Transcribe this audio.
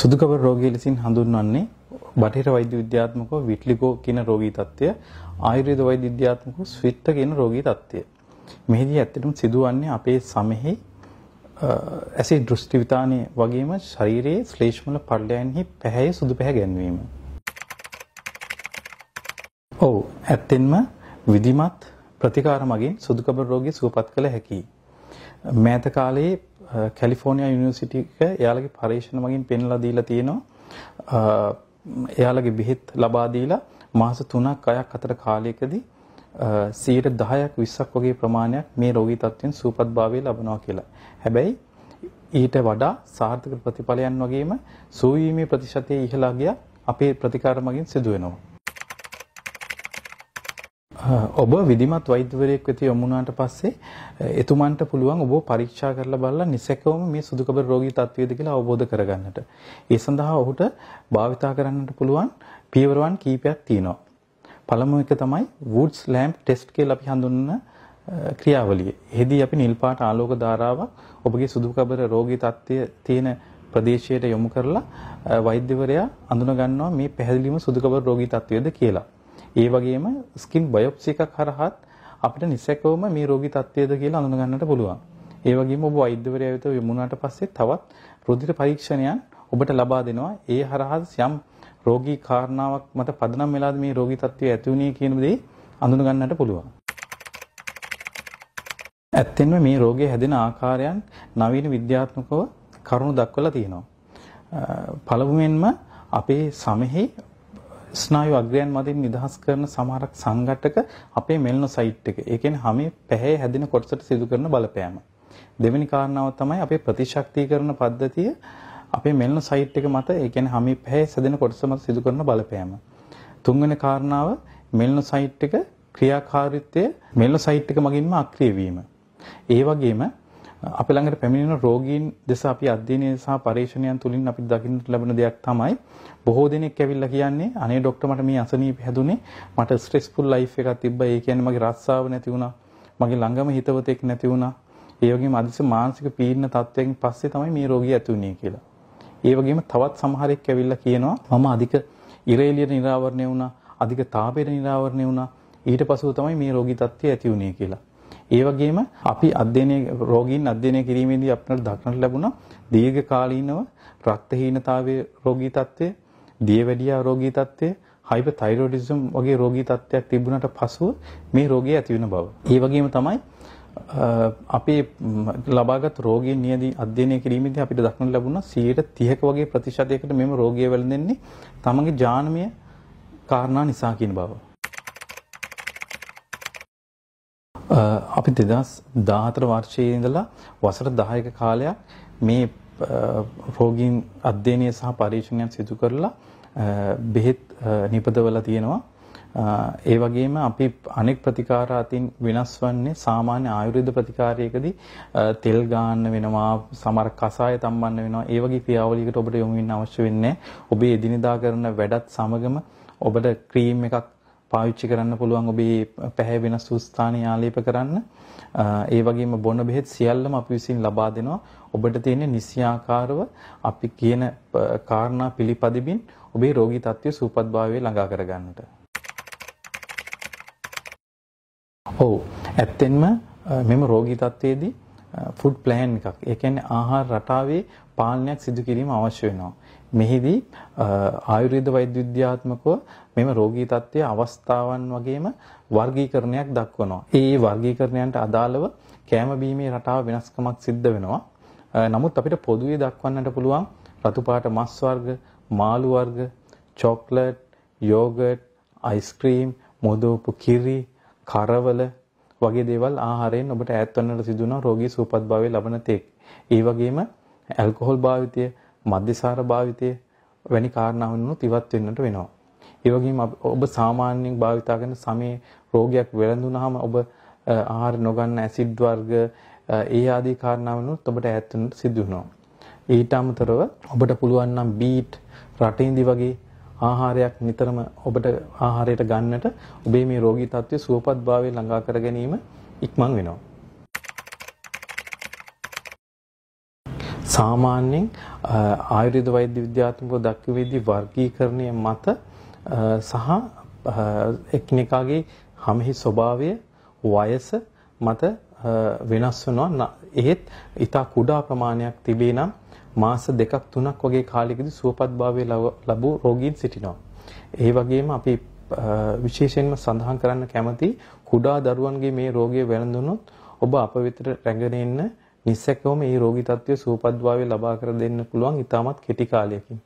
සුදුකබර රෝගී ලෙසින් හඳුන්වන්නේ බටහිර වෛද්‍ය විද්‍යාත්මකව විට්ලිගෝ කියන රෝගී තත්ත්වය, ආයුර්වේද වෛද්‍ය විද්‍යාත්මකව ස්විට්ට කියන රෝගී තත්ත්වය. මෙහිදී ඇත්තටම සිදුවන්නේ අපේ සමෙහි ඇසේ දෘෂ්ටි විතානේ වගේම ශරීරයේ ශ්ලේෂ්මල පඩලයන්හි පැහැය සුදු පැහැ ගැන්වීම. ඔව් ඇත්තෙන්ම විධිමත් ප්‍රතිකාර මගින් සුදුකබර රෝගී සුවපත් කළ හැකියි. මෑත කාලයේ කැලිෆෝනියා uh, යුනිවර්සිටි එක එයාලගේ පරීක්ෂණ මගින් පෙන්ලා දීලා තියෙනවා uh, එයාලගේ බෙහෙත් ලබා දීලා මාස 3ක් 6ක් අතර කාලයකදී 10ක් uh, 20ක් වගේ ප්‍රමාණයක් මේ රෝගී තත්ත්වෙන් සූපත්භාවය ලබනවා කියලා. හැබැයි ඊට වඩා සාර්ථක ප්‍රතිඵලයන් වගේම සුවීමේ ප්‍රතිශතය ඉහළ ගියා අපේ ප්‍රතිකාර මගින් සිදු වෙනවා. ඔබ විධිමත් වෛද්‍යවරයෙක් වෙත යොමු වුණාට පස්සේ එතුමන්ට පුළුවන් ඔබ පරීක්ෂා කරලා බලලා නිසැකවම මේ සුදුකබර රෝගී තත්ත්වයේද කියලා අවබෝධ කරගන්නට. ඒ සඳහා ඔහුට භාවිතා කරන්නට පුළුවන් පියවරවන් කීපයක් තියෙනවා. පළමුව එක තමයි Woods lamp test කියලා අපි හඳුන්වන ක්‍රියාවලිය. එෙහිදී අපි නිල් පාට ආලෝක ධාරාවක් ඔබගේ සුදුකබර රෝගී තත්ත්වය තියෙන ප්‍රදේශයට යොමු කරලා වෛද්‍යවරයා අඳුන ගන්නවා මේ පැහැදිලිම සුදුකබර රෝගී තත්ත්වයද කියලා. ඒ වගේම ස්කින් බයොප්සි එකක් හරහත් අපිට නිසැකවම මේ රෝගී තත්ත්වයද කියලා අඳුනගන්නට පුළුවන්. ඒ වගේම ඔබ වෛද්‍යවරයා වෙත යොමුනාට පස්සේ තවත් රුධිර පරීක්ෂණයන් ඔබට ලබා දෙනවා. ඒ හරහා යම් රෝගී කාරණාවක් මත පදනම් වෙලාද මේ රෝගී තත්ත්වය ඇති වුණේ කියන දේ අඳුනගන්නට පුළුවන්. ඇත්තෙන්ම මේ රෝගය හැදෙන ආකාරයන් නවීන විද්‍යාත්මකව කරුණු දක්වලා තියෙනවා. පළමුවෙන්ම අපේ සමෙහි ස්නායු අග්‍රයන් මතින් නිදහස් කරන සමහරක් සංඝටක අපේ මෙල්නොසයිට් එක. ඒ කියන්නේ හැම පැහැය හැදෙන කොටසට සිදු කරන බලපෑම. දෙවෙනි කාරණාව තමයි අපේ ප්‍රතිශක්තිකරණ පද්ධතිය අපේ මෙල්නොසයිට් එක මත ඒ කියන්නේ හැම පැහැය හැදෙන කොටස මත සිදු කරන බලපෑම. තුන්වෙනි කාරණාව මෙල්නොසයිට් එක ක්‍රියාකාරීත්වය මෙල්නොසයිට් එක මගින්ම අක්‍රිය වීම. ඒ වගේම අපේ ළඟට පැමිණෙන රෝගීන් දෙස අපි අධ්‍යයනය සහ පරීක්ෂණයන් තුලින් අපිට දකින්න ලැබෙන දෙයක් තමයි බොහෝ දෙනෙක් ඇවිල්ලා කියන්නේ අනේ ડોක්ටර් මට මේ අසනීප හැදුනේ මට ස්ට්‍රෙස්ෆුල් ලයිෆ් එකක් තිබ්බා ඒ කියන්නේ මගේ රස්සාව නැති වුණා මගේ ළඟම හිතවතෙක් නැති වුණා ඒ වගේම අදිස මානසික පීඩන තත්ත්වයන් පස්සේ තමයි මේ රෝගී ඇති වුණේ කියලා. ඒ වගේම තවත් සමහරෙක් ඇවිල්ලා කියනවා මම අධික ඉරේලියට නිරාවරණය වුණා අධික තාපයට නිරාවරණය වුණා ඊට පසුව තමයි මේ රෝගී තත්ත්වය ඇති වුණේ කියලා. ඒ වගේම අපි අධ්‍යයනය රෝගීන් අධ්‍යයනය කිරීමේදී අපිට දක්නට ලැබුණා දීර්ඝකාලීනව රක්තහීනතාවයේ රෝගී තත්ත්වය, දියවැඩියා රෝගී තත්ත්වය, හයිපර්තයිරොයිඩිසම් වගේ රෝගී තත්ත්වයක් තිබුණට පසුව මේ රෝගය ඇති වෙන බව. ඒ වගේම තමයි අපේ ලබාගත් රෝගීන් නියදී අධ්‍යයනය කිරීමේදී අපිට දක්නට ලැබුණා 30ක වගේ ප්‍රතිශතයකට මෙම රෝගය වැළඳෙන්නේ තමන්ගේ ජානමය කාරණා නිසා කියන බව. අපි 2014 වර්ෂයේ ඉඳලා වසර 10ක කාලයක් මේ රෝගීන් අධ්‍යයනය සහ පරීක්ෂණයන් සිදු කරලා බෙහෙත් නිපදවලා තියෙනවා. ඒ වගේම අපි අනෙක් ප්‍රතිකාර අතින් වෙනස් වන්නේ සාමාන්‍ය ආයුර්වේද ප්‍රතිකාරයකදී තෙල් ගාන්න වෙනවා සමහර කසාය තම්බන්න වෙනවා ඒ වගේ ක්‍රියාවලියකට ඔබට යොමු වෙන්න අවශ්‍ය වෙන්නේ ඔබේ එදිනෙදා කරන වැඩත් සමගම ඔබට ක්‍රීම් එකක් පාවිච්චි කරන්න පුළුවන් ඔබේ පැහැ වෙනස් වූ ස්ථානය ආලේප කරන්න. ඒ වගේම බොන බෙහෙත් සියල්ලම අපි විසින් ලබා දෙනවා. ඔබට තියෙන නිසියාකාරව අපි කියන කාරණා පිළිපදෙමින් ඔබේ රෝගී තත්ත්වය සූපත්භාවයේ ළඟා කරගන්නට. ඔව්. ඇත්තෙන්ම මෙම රෝගී තත්ත්වයේදී ෆුඩ් ප්ලෑන් එකක්. ඒ කියන්නේ ආහාර රටාවේ පාලනයක් සිදු කිරීම අවශ්‍ය වෙනවා. මෙහිදී ආයුර්වේද වෛද්‍ය විද්‍යාත්මකව මෙම රෝගී තත්ත්වයේ අවස්ථාවන් වගේම වර්ගීකරණයක් දක්වනවා. ඒ වර්ගීකරණයන්ට අදාළව කෑම බීමේ රටාව වෙනස්කමක් සිද්ධ වෙනවා. නමුත් අපිට පොදුවේ දක්වන්නට පුළුවන් රතු පාට මස් වර්ග, මාළු වර්ග, චොක්ලට්, යෝගට්, අයිස්ක්‍රීම්, මොදෝපු කිරි, කරවල වගේ දේවල් ආහාරයෙන් ඔබට ඈත් වෙන්නට සිදු වෙනවා රෝගී සුවපත්භාවය ලබන තෙක්. ඒ වගේම ඇල්කොහොල් භාවිතය, මද්‍යසාර භාවිතය වැනි කාරණාවන්නුත් ඉවත් වෙන්නට වෙනවා. ඒ වගේම ඔබ සාමාන්‍යයෙන් භාවිතා කරන සමේ රෝගයක් වැළඳුනහම ඔබ ආහාර නොගන්න ඇසිඩ් වර්ග ඒ ආදී කාරණාවනුත් ඔබට ඈත් වෙන්නට සිදු වෙනවා. ඊට අමතරව ඔබට පුළුවන් නම් බීට් රටින්දි වගේ ආහාරයක් නිතරම ඔබට ආහාරයට ගන්නට ඔබේ මේ රෝගී තත්ත්වය සුවපත් භාවයේ ළඟා කර ගැනීම ඉක්මන් වෙනවා. සාමාන්‍යයෙන් ආයුර්වේද වෛද්‍ය විද්‍යාත්මකව දක්වෙද්දී වර්ගීකරණය මත සහ එකිනෙකාගේ හැමෙහි ස්වභාවය වයස මත වෙනස් වෙනවා. එහෙත් ඊට කුඩා ප්‍රමාණයක් තිබේ නම් මාස දෙකක් තුනක් වගේ කාලයකදී සුවපත් භාවය ලැබූ රෝගීන් සිටිනවා. ඒ වගේම අපි විශේෂයෙන්ම සඳහන් කරන්න කැමති කුඩා දරුවන්ගේ මේ රෝගය වැළඳුනොත් ඔබ අප වෙතට රැගෙන එන්න නිස්සකවම මේ රෝගී තත්ත්වය සුවපත් භාවය ලබා කර දෙන්න පුළුවන් ඉතාමත් කෙටි කාලයකින්.